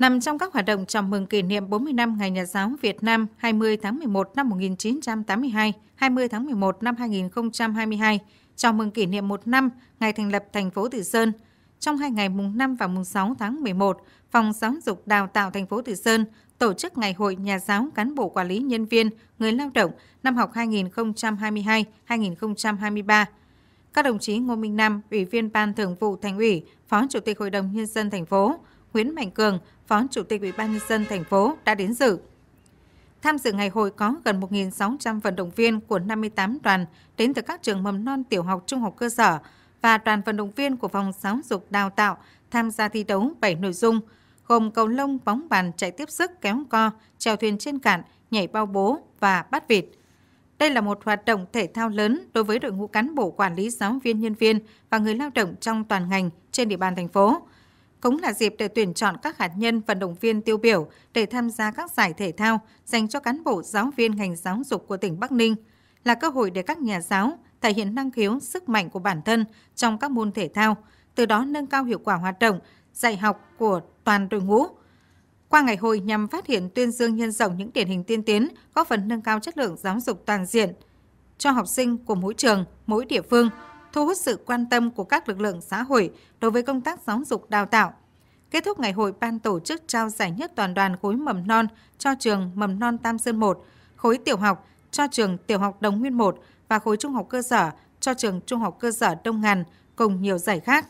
nằm trong các hoạt động chào mừng kỷ niệm 40 năm Ngày Nhà giáo Việt Nam 20 tháng 11 năm 1982, 20 tháng 11 năm 2022, chào mừng kỷ niệm một năm ngày thành lập thành phố Từ Sơn. Trong hai ngày mùng 5 và mùng 6 tháng 11, Phòng Giáo dục Đào tạo thành phố Từ Sơn tổ chức Ngày hội Nhà giáo Cán bộ Quản lý Nhân viên, Người lao động năm học 2022-2023. Các đồng chí Ngô Minh Nam, Ủy viên Ban Thường vụ Thành ủy, Phó Chủ tịch Hội đồng Nhân dân thành phố, Nguyễn Mạnh Cường, Phó Chủ tịch Ủy ban nhân dân thành phố đã đến dự. Tham dự ngày hội có gần 1.600 vận động viên của 58 đoàn đến từ các trường mầm non tiểu học trung học cơ sở và đoàn vận động viên của phòng giáo dục đào tạo tham gia thi đấu 7 nội dung gồm cầu lông, bóng bàn, chạy tiếp sức, kéo co, chèo thuyền trên cạn, nhảy bao bố và bắt vịt. Đây là một hoạt động thể thao lớn đối với đội ngũ cán bộ quản lý giáo viên nhân viên và người lao động trong toàn ngành trên địa bàn thành phố – cũng là dịp để tuyển chọn các hạt nhân vận động viên tiêu biểu để tham gia các giải thể thao dành cho cán bộ giáo viên ngành giáo dục của tỉnh Bắc Ninh, là cơ hội để các nhà giáo thể hiện năng khiếu, sức mạnh của bản thân trong các môn thể thao, từ đó nâng cao hiệu quả hoạt động, dạy học của toàn đội ngũ. Qua ngày hội nhằm phát hiện tuyên dương nhân rộng những điển hình tiên tiến, góp phần nâng cao chất lượng giáo dục toàn diện cho học sinh của mỗi trường, mỗi địa phương – thu hút sự quan tâm của các lực lượng xã hội đối với công tác giáo dục đào tạo. Kết thúc ngày hội, ban tổ chức trao giải nhất toàn đoàn khối mầm non cho trường mầm non Tam Sơn 1, khối tiểu học cho trường tiểu học Đồng Nguyên 1 và khối trung học cơ sở cho trường trung học cơ sở Đông Ngàn cùng nhiều giải khác.